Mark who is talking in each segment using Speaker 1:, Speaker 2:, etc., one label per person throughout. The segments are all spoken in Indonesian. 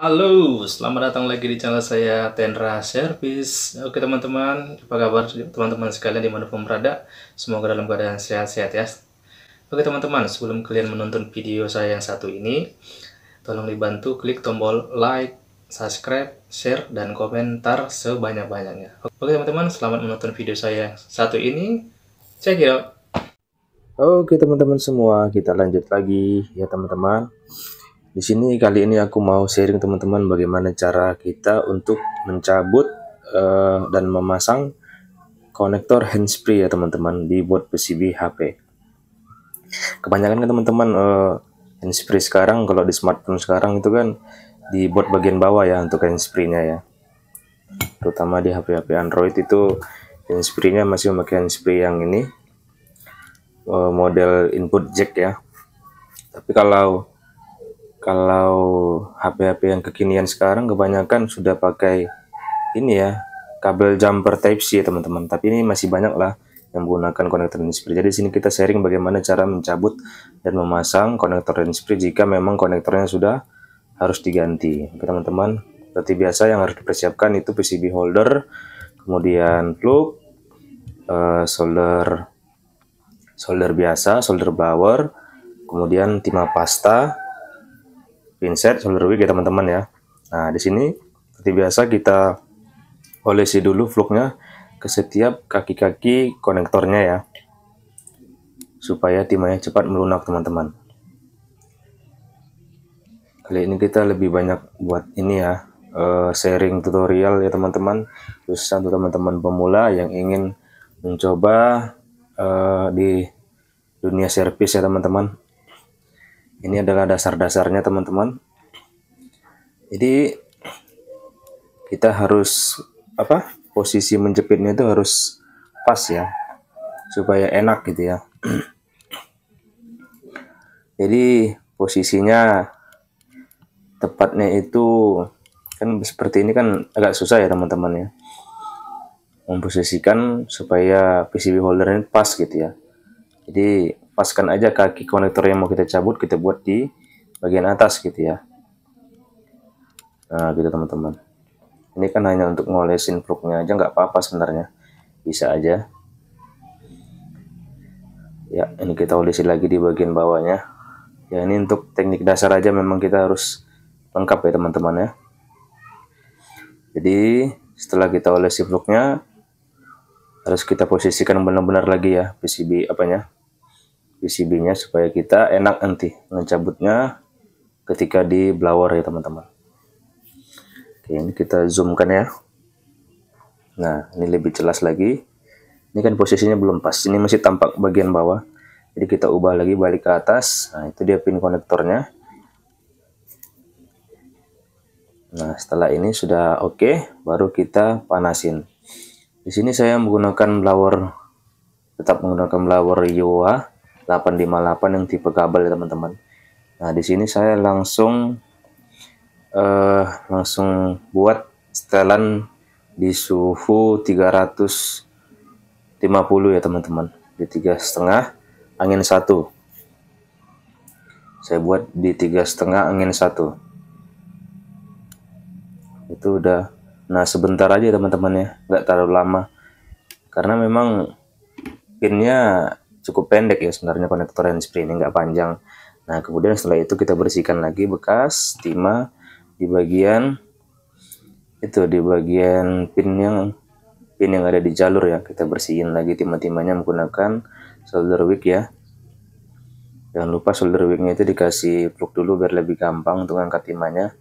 Speaker 1: Halo, selamat datang lagi di channel saya Tenra Service. Oke teman-teman, apa kabar teman-teman sekalian dimanapun berada? Semoga dalam keadaan sehat-sehat ya. Oke teman-teman, sebelum kalian menonton video saya yang satu ini, tolong dibantu klik tombol like, subscribe, share, dan komentar sebanyak-banyaknya. Oke teman-teman, selamat menonton video saya yang satu ini. Check it out. Oke teman-teman semua, kita lanjut lagi ya teman-teman. Di sini kali ini aku mau sharing teman-teman bagaimana cara kita untuk mencabut uh, dan memasang konektor handsfree ya teman-teman di board PCB HP. Kebanyakan kan teman-teman uh, handsfree sekarang kalau di smartphone sekarang itu kan di board bagian bawah ya untuk handsfree-nya ya. Terutama di HP-HP Android itu handsfree-nya masih memakai handsfree yang ini uh, model input jack ya. Tapi kalau kalau HP-HP yang kekinian sekarang kebanyakan sudah pakai ini ya kabel jumper type C teman-teman tapi ini masih banyak lah yang menggunakan konektor dan jadi sini kita sharing bagaimana cara mencabut dan memasang konektor dan jika memang konektornya sudah harus diganti oke teman-teman seperti biasa yang harus dipersiapkan itu PCB holder kemudian plug uh, solder solder biasa solder bower, kemudian timah pasta pinset solder wick ya teman-teman ya. Nah, di sini seperti biasa kita olesi dulu fluknya ke setiap kaki-kaki konektornya ya. Supaya timahnya cepat melunak teman-teman. Kali ini kita lebih banyak buat ini ya, eh, sharing tutorial ya teman-teman. Terus untuk teman-teman pemula yang ingin mencoba uh, di dunia servis ya teman-teman ini adalah dasar-dasarnya teman-teman. Jadi kita harus apa? Posisi menjepitnya itu harus pas ya. Supaya enak gitu ya. Jadi posisinya tepatnya itu kan seperti ini kan agak susah ya teman-teman ya memposisikan supaya PCB holder ini pas gitu ya. Jadi paskan aja kaki konektor yang mau kita cabut kita buat di bagian atas gitu ya nah gitu teman-teman ini kan hanya untuk ngolesin plugnya aja nggak apa-apa sebenarnya bisa aja ya ini kita olesi lagi di bagian bawahnya ya ini untuk teknik dasar aja memang kita harus lengkap ya teman-teman ya jadi setelah kita olesi fluknya harus kita posisikan benar-benar lagi ya PCB apanya PCB-nya supaya kita enak nanti mencabutnya ketika di blower ya teman-teman. Oke, ini kita zoomkan ya. Nah, ini lebih jelas lagi. Ini kan posisinya belum pas. Ini masih tampak bagian bawah. Jadi kita ubah lagi balik ke atas. Nah, itu dia pin konektornya. Nah, setelah ini sudah oke, okay, baru kita panasin. Di sini saya menggunakan blower tetap menggunakan blower Yowa 858 yang tipe kabel ya teman-teman nah di sini saya langsung eh, langsung buat setelan di suhu 350 ya teman-teman di tiga setengah angin satu saya buat di tiga setengah angin satu itu udah nah sebentar aja teman-teman ya nggak terlalu lama karena memang pinnya cukup pendek ya sebenarnya konektor handsfree ini nggak panjang. Nah kemudian setelah itu kita bersihkan lagi bekas timah di bagian itu di bagian pin yang pin yang ada di jalur ya kita bersihin lagi timah-timahnya menggunakan solder wick ya. Jangan lupa solder wicknya itu dikasih plug dulu biar lebih gampang untuk angkat timahnya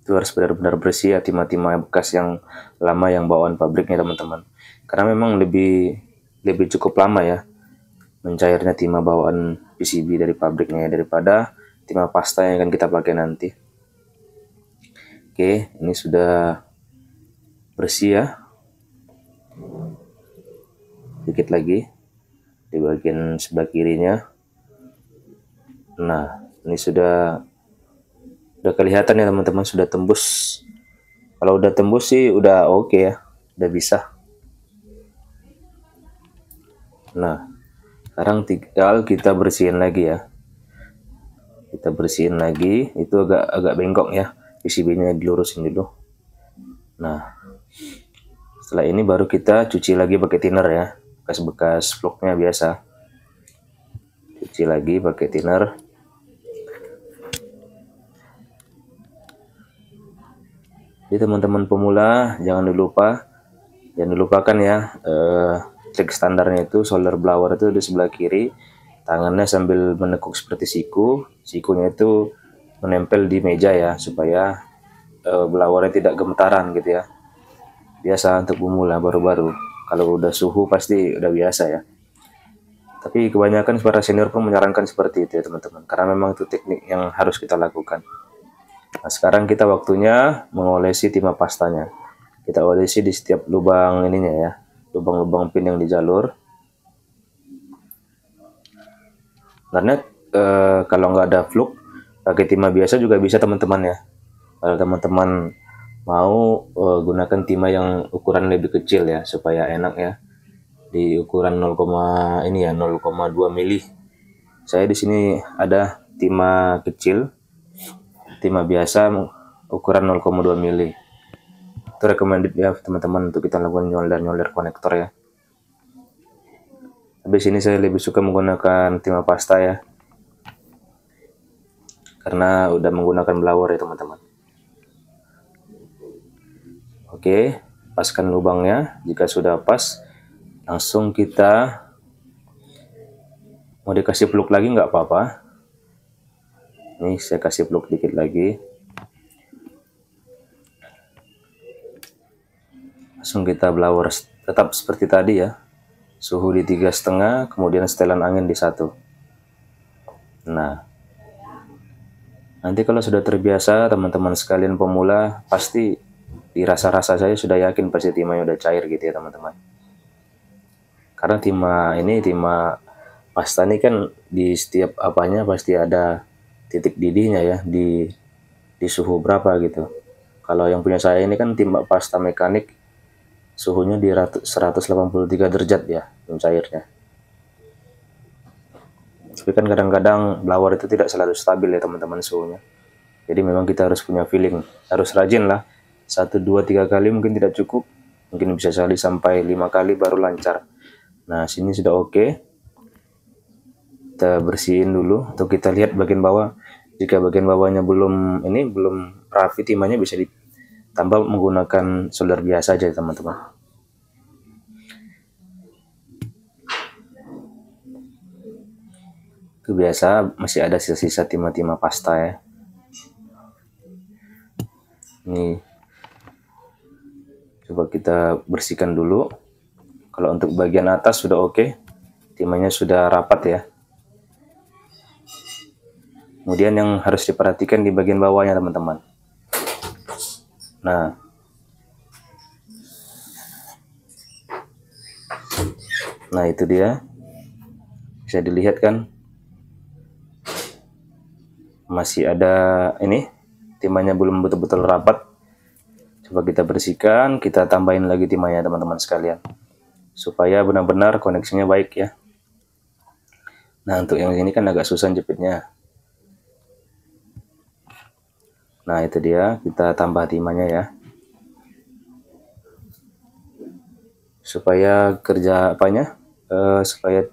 Speaker 1: itu harus benar-benar bersih ya timah-timah bekas yang lama yang bawaan pabriknya teman-teman karena memang lebih lebih cukup lama ya mencairnya timah bawaan PCB dari pabriknya ya, daripada timah pasta yang akan kita pakai nanti. Oke, ini sudah bersih ya. Sedikit lagi di bagian sebelah kirinya. Nah, ini sudah sudah kelihatan ya teman-teman sudah tembus. Kalau udah tembus sih udah oke okay ya, udah bisa nah sekarang tinggal kita bersihin lagi ya kita bersihin lagi itu agak agak bengkok ya PCB nya dilurusin dulu nah setelah ini baru kita cuci lagi pakai thinner ya bekas-bekas vlognya biasa cuci lagi pakai thinner jadi teman-teman pemula jangan dilupa jangan dilupakan ya eh, trik standarnya itu solder blower itu di sebelah kiri tangannya sambil menekuk seperti siku sikunya itu menempel di meja ya supaya uh, blowernya tidak gemetaran gitu ya biasa untuk pemula baru-baru kalau udah suhu pasti udah biasa ya tapi kebanyakan para senior pun menyarankan seperti itu ya teman-teman karena memang itu teknik yang harus kita lakukan nah sekarang kita waktunya mengolesi timah pastanya kita olesi di setiap lubang ininya ya lubang-lubang pin yang di jalur karena e, kalau nggak ada fluk pakai timah biasa juga bisa teman-teman ya kalau teman-teman mau e, gunakan timah yang ukuran lebih kecil ya supaya enak ya di ukuran 0, ini ya 0,2 mili saya di sini ada timah kecil timah biasa ukuran 0,2 mili itu recommended ya teman-teman untuk kita lakukan nyolder-nyolder konektor ya habis ini saya lebih suka menggunakan timah pasta ya karena udah menggunakan blower ya teman-teman oke paskan lubangnya jika sudah pas langsung kita mau dikasih peluk lagi nggak apa-apa Ini saya kasih peluk dikit lagi langsung kita blower tetap seperti tadi ya suhu di tiga setengah kemudian setelan angin di satu nah nanti kalau sudah terbiasa teman-teman sekalian pemula pasti dirasa-rasa saya sudah yakin pasti timahnya udah cair gitu ya teman-teman karena timah ini timah pasta ini kan di setiap apanya pasti ada titik didihnya ya di di suhu berapa gitu kalau yang punya saya ini kan timah pasta mekanik suhunya di 183 derajat ya belum cairnya tapi kan kadang-kadang blower itu tidak selalu stabil ya teman-teman suhunya jadi memang kita harus punya feeling harus rajin lah 1, 2, 3 kali mungkin tidak cukup mungkin bisa sekali sampai 5 kali baru lancar nah sini sudah oke kita bersihin dulu atau kita lihat bagian bawah jika bagian bawahnya belum ini belum rapi timahnya bisa di tanpa menggunakan solder biasa aja teman-teman itu biasa masih ada sisa-sisa timah-timah pasta ya ini coba kita bersihkan dulu kalau untuk bagian atas sudah oke okay. timahnya sudah rapat ya kemudian yang harus diperhatikan di bagian bawahnya teman-teman Nah, nah itu dia. Bisa dilihat kan? Masih ada ini, timahnya belum betul-betul rapat. Coba kita bersihkan, kita tambahin lagi timahnya teman-teman sekalian. Supaya benar-benar koneksinya baik ya. Nah, untuk yang ini kan agak susah jepitnya. Nah, itu dia. Kita tambah timahnya ya. Supaya kerja apanya? Uh, supaya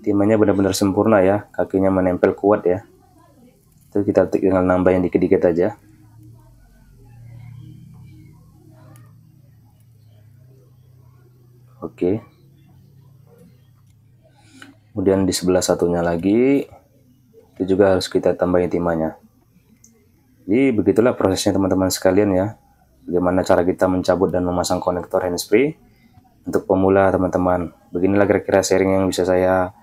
Speaker 1: timahnya benar-benar sempurna ya. Kakinya menempel kuat ya. Itu kita tinggal nambah yang dikit-dikit aja. Oke. Kemudian di sebelah satunya lagi itu juga harus kita tambahin timahnya. Jadi begitulah prosesnya teman-teman sekalian ya. Bagaimana cara kita mencabut dan memasang konektor handsfree untuk pemula teman-teman. Beginilah kira-kira sharing yang bisa saya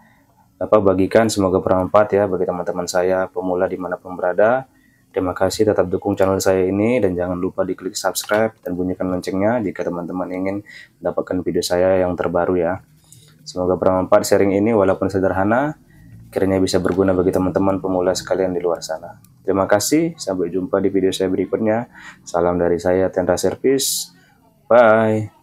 Speaker 1: apa bagikan semoga bermanfaat ya bagi teman-teman saya pemula dimanapun berada. Terima kasih tetap dukung channel saya ini dan jangan lupa diklik subscribe dan bunyikan loncengnya jika teman-teman ingin mendapatkan video saya yang terbaru ya. Semoga bermanfaat sharing ini walaupun sederhana, kiranya bisa berguna bagi teman-teman pemula sekalian di luar sana. Terima kasih, sampai jumpa di video saya berikutnya. Salam dari saya Tenda Service. Bye.